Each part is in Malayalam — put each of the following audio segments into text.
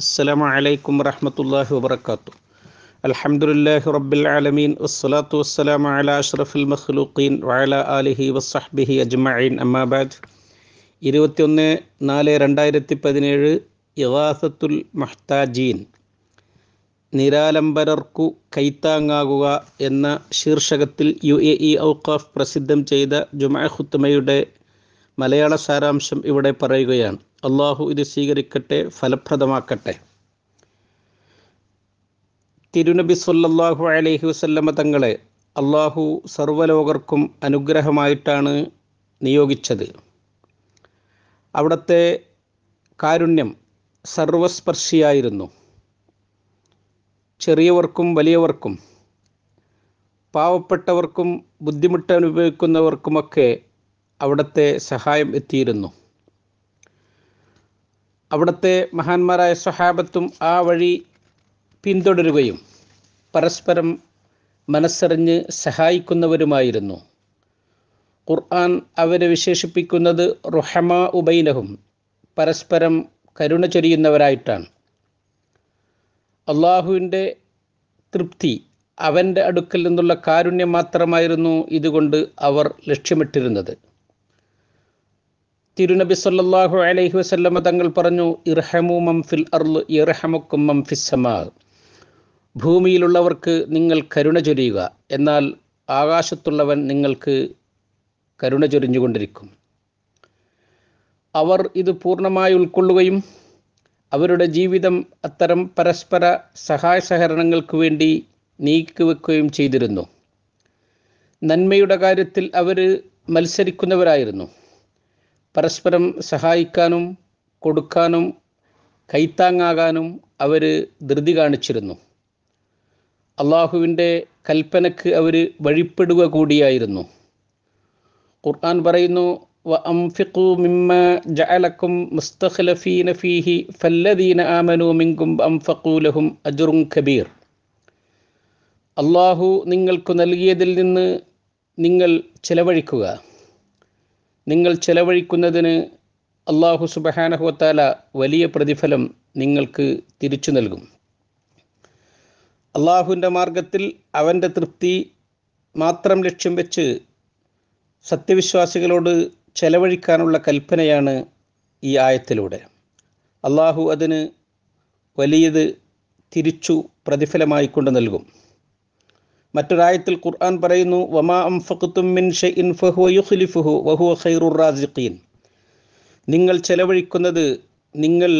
السلام عليكم ورحمة الله وبركاته الحمد لله رب العالمين والصلاة والسلام على أشرف المخلوقين وعلى آله وصحبه أجمعين أما بعد ഇരുപത്തിയൊന്ന് നാല് രണ്ടായിരത്തി പതിനേഴ് യഥാസത്തുൽ മഹ്താജീൻ നിരാലംബരർക്കു കൈത്താങ്ങാകുക എന്ന ശീർഷകത്തിൽ യു എ ഇ ഔക്കാഫ് പ്രസിദ്ധം ചെയ്ത ജുമാ ഖുത്തുമയുടെ മലയാള സാരാംശം ഇവിടെ പറയുകയാണ് അള്ളാഹു ഇത് സ്വീകരിക്കട്ടെ ഫലപ്രദമാക്കട്ടെ തിരുനബി സല്ലാഹു അലഹി വസ്ല്ലമ തങ്ങളെ അള്ളാഹു സർവ്വലോകർക്കും അനുഗ്രഹമായിട്ടാണ് നിയോഗിച്ചത് അവിടുത്തെ കാരുണ്യം സർവസ്പർശിയായിരുന്നു ചെറിയവർക്കും വലിയവർക്കും പാവപ്പെട്ടവർക്കും അനുഭവിക്കുന്നവർക്കുമൊക്കെ അവിടുത്തെ സഹായം എത്തിയിരുന്നു അവിടുത്തെ മഹാന്മാരായ സ്വഹാബത്തും ആ വഴി പിന്തുടരുകയും പരസ്പരം മനസ്സറിഞ്ഞ് സഹായിക്കുന്നവരുമായിരുന്നു ഖുർആൻ അവരെ വിശേഷിപ്പിക്കുന്നത് റുഹമ ഉബൈനഹും പരസ്പരം കരുണ ചൊരിയുന്നവരായിട്ടാണ് അള്ളാഹുവിൻ്റെ തൃപ്തി അവൻ്റെ അടുക്കൽ നിന്നുള്ള കാരുണ്യം മാത്രമായിരുന്നു ഇതുകൊണ്ട് അവർ ലക്ഷ്യമിട്ടിരുന്നത് തിരുനബി സല്ലാഹു അലൈഹി വസ്ല്ലമ തങ്ങൾ പറഞ്ഞു ഇർഹമു മംഫിൽ അർള് ഇർഹമുക്കും മംഫിസമാ ഭൂമിയിലുള്ളവർക്ക് നിങ്ങൾ കരുണ ചൊരിയുക എന്നാൽ ആകാശത്തുള്ളവൻ നിങ്ങൾക്ക് കരുണ ചൊരിഞ്ഞുകൊണ്ടിരിക്കും അവർ ഇത് പൂർണ്ണമായി ഉൾക്കൊള്ളുകയും അവരുടെ ജീവിതം അത്തരം പരസ്പര സഹായ സഹകരണങ്ങൾക്ക് വേണ്ടി നീക്കിവെക്കുകയും ചെയ്തിരുന്നു നന്മയുടെ കാര്യത്തിൽ അവർ മത്സരിക്കുന്നവരായിരുന്നു പരസ്പരം സഹായിക്കാനും കൊടുക്കാനും കൈത്താങ്ങാകാനും അവർ ധൃതി കാണിച്ചിരുന്നു അള്ളാഹുവിൻ്റെ കൽപ്പനക്ക് അവർ വഴിപ്പെടുക കൂടിയായിരുന്നു ഖുർആൻ പറയുന്നു അള്ളാഹു നിങ്ങൾക്ക് നൽകിയതിൽ നിന്ന് നിങ്ങൾ ചെലവഴിക്കുക നിങ്ങൾ ചെലവഴിക്കുന്നതിന് അള്ളാഹു സുബഹാനഹുവത്താല വലിയ പ്രതിഫലം നിങ്ങൾക്ക് തിരിച്ചു നൽകും അള്ളാഹുവിൻ്റെ മാർഗത്തിൽ അവൻ്റെ തൃപ്തി മാത്രം ലക്ഷ്യം വെച്ച് സത്യവിശ്വാസികളോട് ചെലവഴിക്കാനുള്ള കൽപ്പനയാണ് ഈ ആയത്തിലൂടെ അള്ളാഹു അതിന് വലിയത് തിരിച്ചു പ്രതിഫലമായി നൽകും മറ്റൊരായത്തിൽ ഖുർആൻ പറയുന്നു വമാ റാസിഖീൻ നിങ്ങൾ ചെലവഴിക്കുന്നത് നിങ്ങൾ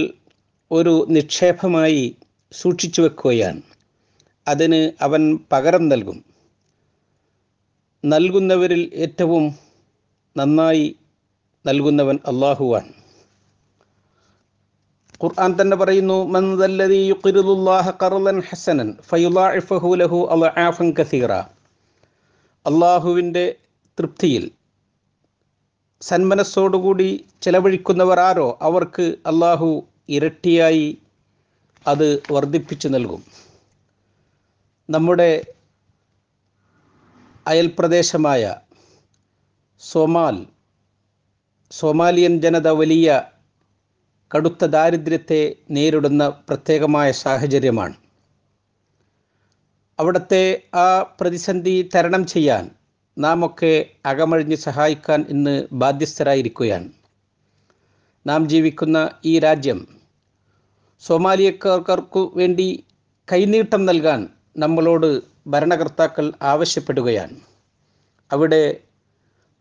ഒരു നിക്ഷേപമായി സൂക്ഷിച്ചു വെക്കുകയാണ് അതിന് അവൻ പകരം നൽകും നൽകുന്നവരിൽ ഏറ്റവും നന്നായി നൽകുന്നവൻ അള്ളാഹുവാണ് ഖുർആൻ തന്നെ പറയുന്നു ഹസനൻ ലഹു അള്ളാഹുവിൻ്റെ തൃപ്തിയിൽ സന്മനസ്സോടുകൂടി ചെലവഴിക്കുന്നവർ ആരോ അവർക്ക് അള്ളാഹു ഇരട്ടിയായി അത് വർദ്ധിപ്പിച്ചു നൽകും നമ്മുടെ അയൽപ്രദേശമായ സോമാൽ സോമാലിയൻ ജനത വലിയ കടുത്ത ദാരിദ്ര്യത്തെ നേരിടുന്ന പ്രത്യേകമായ സാഹചര്യമാണ് അവിടുത്തെ ആ പ്രതിസന്ധി തരണം ചെയ്യാൻ നാം ഒക്കെ അകമഴിഞ്ഞ് സഹായിക്കാൻ ഇന്ന് ബാധ്യസ്ഥരായിരിക്കുകയാണ് നാം ജീവിക്കുന്ന ഈ രാജ്യം സോമാലിയക്കാർക്കു വേണ്ടി കൈനീട്ടം നൽകാൻ നമ്മളോട് ഭരണകർത്താക്കൾ ആവശ്യപ്പെടുകയാണ് അവിടെ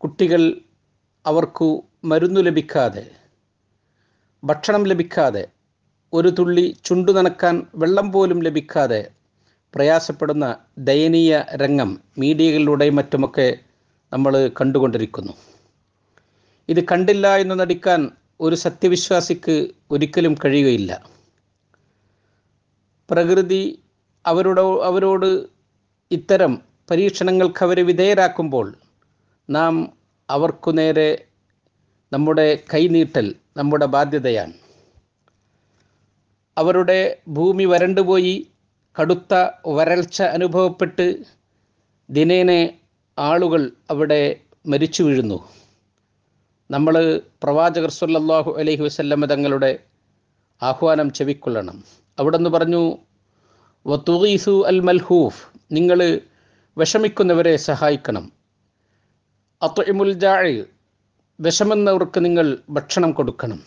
കുട്ടികൾ അവർക്കു മരുന്നു ലഭിക്കാതെ ഭക്ഷണം ലഭിക്കാതെ ഒരു തുള്ളി ചുണ്ടു നനക്കാൻ വെള്ളം പോലും ലഭിക്കാതെ പ്രയാസപ്പെടുന്ന ദയനീയ രംഗം മീഡിയകളിലൂടെയും മറ്റുമൊക്കെ നമ്മൾ കണ്ടുകൊണ്ടിരിക്കുന്നു ഇത് കണ്ടില്ല എന്ന് നടിക്കാൻ ഒരു സത്യവിശ്വാസിക്ക് ഒരിക്കലും കഴിയുകയില്ല പ്രകൃതി അവരോട് അവരോട് ഇത്തരം പരീക്ഷണങ്ങൾക്ക് അവരെ വിധേയരാക്കുമ്പോൾ നാം അവർക്കു നേരെ നമ്മുടെ കൈനീട്ടൽ നമ്മുടെ ബാധ്യതയാണ് അവരുടെ ഭൂമി വരണ്ടുപോയി കടുത്ത വരൾച്ച അനുഭവപ്പെട്ട് ദിനേനെ ആളുകൾ അവിടെ മരിച്ചു വീഴുന്നു നമ്മൾ പ്രവാചകർ സല്ലാഹു അലൈഹി വസല്ലമ തങ്ങളുടെ ആഹ്വാനം ചെവിക്കൊള്ളണം അവിടെ നിന്ന് പറഞ്ഞു വത്തൂസു അൽ മൽഹൂഫ് നിങ്ങൾ വിഷമിക്കുന്നവരെ സഹായിക്കണം അത്വമുൽ ജാഴ് വിശമെന്നവർക്ക് നിങ്ങൾ ഭക്ഷണം കൊടുക്കണം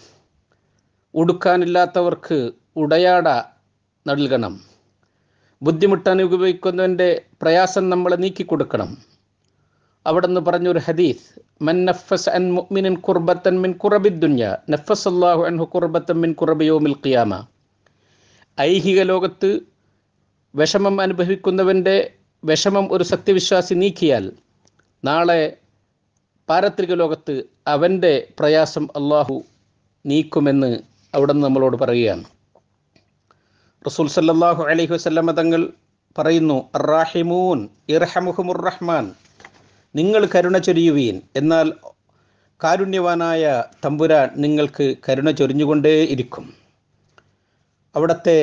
ഉടുക്കാനില്ലാത്തവർക്ക് ഉടയാട നൽകണം ബുദ്ധിമുട്ട് അനുഭവിക്കുന്നവൻ്റെ പ്രയാസം നമ്മൾ നീക്കിക്കൊടുക്കണം നിന്ന് പറഞ്ഞൊരു ഹദീസ് മൻ നഫസ് അൻ മുഅ്മിനൻ ഖുർബത്തൻ മിൻ കുറബി ദുന്യ നഫസ് അല്ലാഹു അൻഹു ഖുർബത്തൻ മിൻ യൗമിൽ ഖിയാമ ഐഹിക ലോകത്ത് വിഷമം അനുഭവിക്കുന്നവൻ്റെ വിഷമം ഒരു സത്യവിശ്വാസി നീക്കിയാൽ നാളെ പാരത്രിക ലോകത്ത് അവൻ്റെ പ്രയാസം അള്ളാഹു നീക്കുമെന്ന് അവിടെ നിന്ന് നമ്മളോട് പറയുകയാണ് റസൂൽ സല്ലാഹു അലഹി വസ്ല്ല മതങ്ങൾ പറയുന്നു അറാഹിമൂൻ ഇറഹമുഹുറഹ്മാൻ നിങ്ങൾ കരുണ ചൊരിയുവീൻ എന്നാൽ കാരുണ്യവാനായ തമ്പുരാൻ നിങ്ങൾക്ക് കരുണ ചൊരിഞ്ഞുകൊണ്ടേ ഇരിക്കും അവിടുത്തെ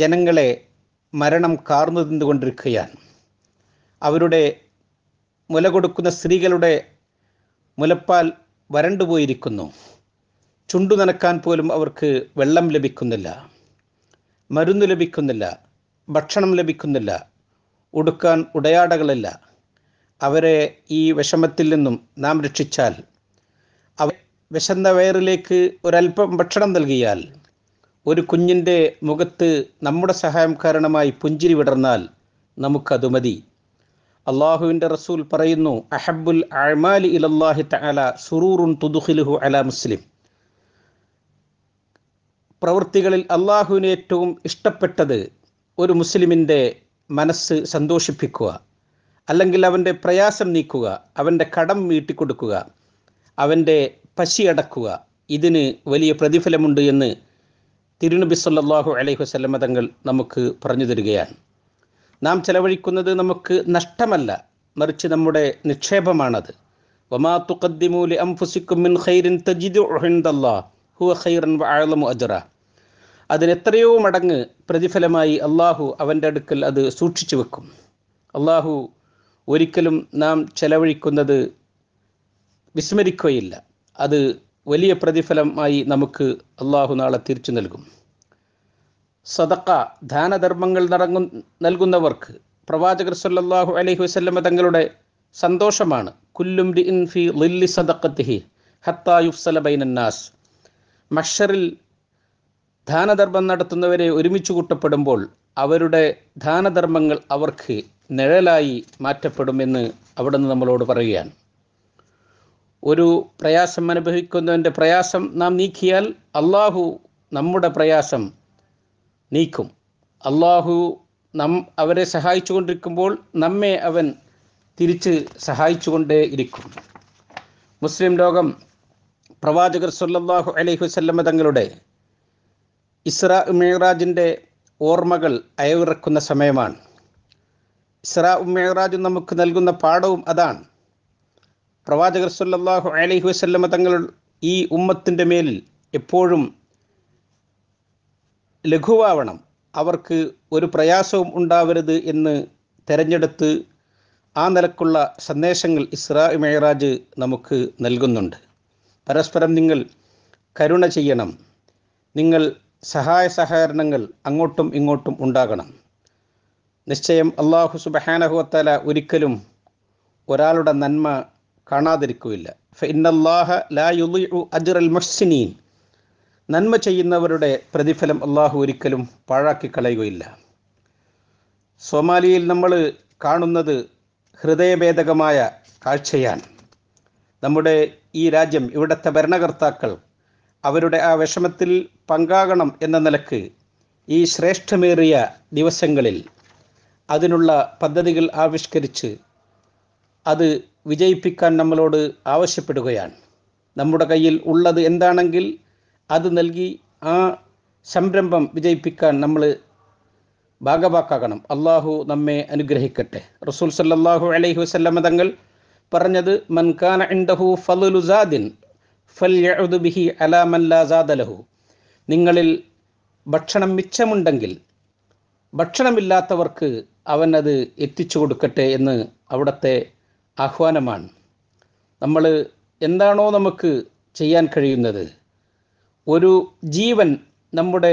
ജനങ്ങളെ മരണം കാർന്നു തിന്നുകൊണ്ടിരിക്കുകയാണ് അവരുടെ മുല കൊടുക്കുന്ന സ്ത്രീകളുടെ മുലപ്പാൽ വരണ്ടുപോയിരിക്കുന്നു ചുണ്ടു നനക്കാൻ പോലും അവർക്ക് വെള്ളം ലഭിക്കുന്നില്ല മരുന്ന് ലഭിക്കുന്നില്ല ഭക്ഷണം ലഭിക്കുന്നില്ല ഉടുക്കാൻ ഉടയാടകളില്ല അവരെ ഈ വിഷമത്തിൽ നിന്നും നാം രക്ഷിച്ചാൽ അവ വിശന്ന വയറിലേക്ക് ഒരല്പം ഭക്ഷണം നൽകിയാൽ ഒരു കുഞ്ഞിൻ്റെ മുഖത്ത് നമ്മുടെ സഹായം കാരണമായി പുഞ്ചിരി വിടർന്നാൽ നമുക്കത് മതി അള്ളാഹുവിൻ്റെ റസൂൽ പറയുന്നു അഹബുൽ ഇലല്ലാഹി സുറൂറുൻ തുദുഖിലുഹു അല മുസ്ലിം പ്രവൃത്തികളിൽ അള്ളാഹുവിന് ഏറ്റവും ഇഷ്ടപ്പെട്ടത് ഒരു മുസ്ലിമിൻ്റെ മനസ്സ് സന്തോഷിപ്പിക്കുക അല്ലെങ്കിൽ അവൻ്റെ പ്രയാസം നീക്കുക അവൻ്റെ കടം വീട്ടിക്കൊടുക്കുക അവൻ്റെ പശിയടക്കുക ഇതിന് വലിയ പ്രതിഫലമുണ്ട് എന്ന് തിരുനബി സല്ലാഹു അലൈഹി വസ്ലമതങ്ങൾ തങ്ങൾ നമുക്ക് പറഞ്ഞു തരികയാണ് നാം ചെലവഴിക്കുന്നത് നമുക്ക് നഷ്ടമല്ല മറിച്ച് നമ്മുടെ നിക്ഷേപമാണത് അതിനെത്രയോ മടങ്ങ് പ്രതിഫലമായി അള്ളാഹു അവൻ്റെ അടുക്കൽ അത് സൂക്ഷിച്ചു വെക്കും അള്ളാഹു ഒരിക്കലും നാം ചെലവഴിക്കുന്നത് വിസ്മരിക്കുകയില്ല അത് വലിയ പ്രതിഫലമായി നമുക്ക് അള്ളാഹു നാളെ തിരിച്ചു നൽകും സദക്ക ദാനധർമ്മങ്ങൾ നടങ്ങും നൽകുന്നവർക്ക് പ്രവാചകർ സല്ലാഹു അലൈഹി വസ്ല്ലമ തങ്ങളുടെ സന്തോഷമാണ് കുല്ലും ഫി ബൈനന്നാസ് മഷറിൽ ദാനധർമ്മം നടത്തുന്നവരെ ഒരുമിച്ച് കൂട്ടപ്പെടുമ്പോൾ അവരുടെ ദാനധർമ്മങ്ങൾ അവർക്ക് നിഴലായി മാറ്റപ്പെടുമെന്ന് അവിടെ നിന്ന് നമ്മളോട് പറയുകയാണ് ഒരു പ്രയാസം അനുഭവിക്കുന്നവൻ്റെ പ്രയാസം നാം നീക്കിയാൽ അള്ളാഹു നമ്മുടെ പ്രയാസം നീക്കും അള്ളാഹു നം അവരെ സഹായിച്ചു കൊണ്ടിരിക്കുമ്പോൾ നമ്മെ അവൻ തിരിച്ച് സഹായിച്ചുകൊണ്ടേ ഇരിക്കും മുസ്ലിം ലോകം പ്രവാചകർ സല്ലാഹു അലൈഹി വസ്ല്ലമ തങ്ങളുടെ ഇസ്ര ഉമേറാജിൻ്റെ ഓർമ്മകൾ അയവിറക്കുന്ന സമയമാണ് ഇസ്ര ഉമേറാജ് നമുക്ക് നൽകുന്ന പാഠവും അതാണ് പ്രവാചകർ സല്ലാഹു അലൈഹി വസ്ല്ലമ തങ്ങൾ ഈ ഉമ്മത്തിൻ്റെ മേലിൽ എപ്പോഴും ലഘുവാവണം അവർക്ക് ഒരു പ്രയാസവും ഉണ്ടാവരുത് എന്ന് തിരഞ്ഞെടുത്ത് ആ നിലക്കുള്ള സന്ദേശങ്ങൾ ഇസ്രാ മെഹറാജ് നമുക്ക് നൽകുന്നുണ്ട് പരസ്പരം നിങ്ങൾ കരുണ ചെയ്യണം നിങ്ങൾ സഹായ സഹകരണങ്ങൾ അങ്ങോട്ടും ഇങ്ങോട്ടും ഉണ്ടാകണം നിശ്ചയം അള്ളാഹു സുബഹാനഹുവത്തല ഒരിക്കലും ഒരാളുടെ നന്മ കാണാതിരിക്കുകയില്ല ഫ ഇന്നല്ലാഹ ലാ യുലി അജുറൽ മഹ്സിനീൻ നന്മ ചെയ്യുന്നവരുടെ പ്രതിഫലം അള്ളാഹു ഒരിക്കലും പാഴാക്കി കളയുകയില്ല സൊമാലിയിൽ നമ്മൾ കാണുന്നത് ഹൃദയഭേദകമായ കാഴ്ചയാണ് നമ്മുടെ ഈ രാജ്യം ഇവിടുത്തെ ഭരണകർത്താക്കൾ അവരുടെ ആ വിഷമത്തിൽ പങ്കാകണം എന്ന നിലക്ക് ഈ ശ്രേഷ്ഠമേറിയ ദിവസങ്ങളിൽ അതിനുള്ള പദ്ധതികൾ ആവിഷ്കരിച്ച് അത് വിജയിപ്പിക്കാൻ നമ്മളോട് ആവശ്യപ്പെടുകയാണ് നമ്മുടെ കയ്യിൽ ഉള്ളത് എന്താണെങ്കിൽ അത് നൽകി ആ സംരംഭം വിജയിപ്പിക്കാൻ നമ്മൾ ഭാഗവാക്കാകണം അള്ളാഹു നമ്മെ അനുഗ്രഹിക്കട്ടെ റസൂൽ സല്ലാഹു അലൈഹി വസ്ലമ തങ്ങൾ പറഞ്ഞത് മൻഖാൻ ഇൻഡഹു ഫലുസാദിൻ ഫൽബിഹി അലാമല്ലാസാദലഹു നിങ്ങളിൽ ഭക്ഷണം മിച്ചമുണ്ടെങ്കിൽ ഭക്ഷണമില്ലാത്തവർക്ക് അവൻ അത് എത്തിച്ചു കൊടുക്കട്ടെ എന്ന് അവിടുത്തെ ആഹ്വാനമാണ് നമ്മൾ എന്താണോ നമുക്ക് ചെയ്യാൻ കഴിയുന്നത് ഒരു ജീവൻ നമ്മുടെ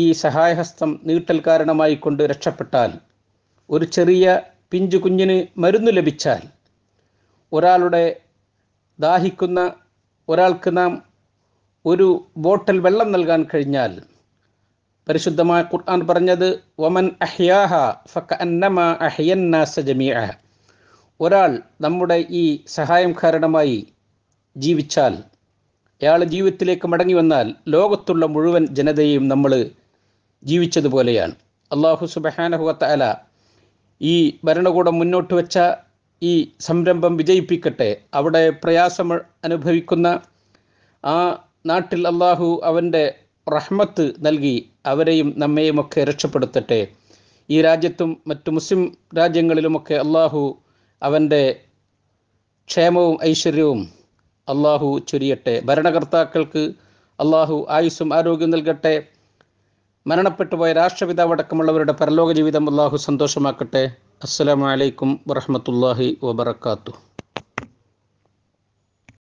ഈ സഹായഹസ്തം നീട്ടൽ കാരണമായി കൊണ്ട് രക്ഷപ്പെട്ടാൽ ഒരു ചെറിയ പിഞ്ചു കുഞ്ഞിന് മരുന്ന് ലഭിച്ചാൽ ഒരാളുടെ ദാഹിക്കുന്ന ഒരാൾക്ക് നാം ഒരു ബോട്ടിൽ വെള്ളം നൽകാൻ കഴിഞ്ഞാൽ പരിശുദ്ധമായ ഖുർആൻ പറഞ്ഞത് വമൻ അഹ്യാഹ ഫക്ക അന്നമ ഒരാൾ നമ്മുടെ ഈ സഹായം കാരണമായി ജീവിച്ചാൽ അയാൾ ജീവിതത്തിലേക്ക് മടങ്ങി വന്നാൽ ലോകത്തുള്ള മുഴുവൻ ജനതയെയും നമ്മൾ ജീവിച്ചതുപോലെയാണ് അള്ളാഹു സുബഹാനഹുവത്ത ഈ ഭരണകൂടം മുന്നോട്ട് വെച്ച ഈ സംരംഭം വിജയിപ്പിക്കട്ടെ അവിടെ പ്രയാസം അനുഭവിക്കുന്ന ആ നാട്ടിൽ അള്ളാഹു അവൻ്റെ റഹ്മത്ത് നൽകി അവരെയും നമ്മയുമൊക്കെ രക്ഷപ്പെടുത്തട്ടെ ഈ രാജ്യത്തും മറ്റു മുസ്ലിം രാജ്യങ്ങളിലുമൊക്കെ അള്ളാഹു അവൻ്റെ ക്ഷേമവും ഐശ്വര്യവും അള്ളാഹു ചൊരിയട്ടെ ഭരണകർത്താക്കൾക്ക് അള്ളാഹു ആയുസ്സും ആരോഗ്യം നൽകട്ടെ മരണപ്പെട്ടു പോയ അടക്കമുള്ളവരുടെ പരലോക ജീവിതം അള്ളാഹു സന്തോഷമാക്കട്ടെ അസ്സലാമലൈക്കും വറഹമത്തല്ലാഹി വബർക്കാത്തു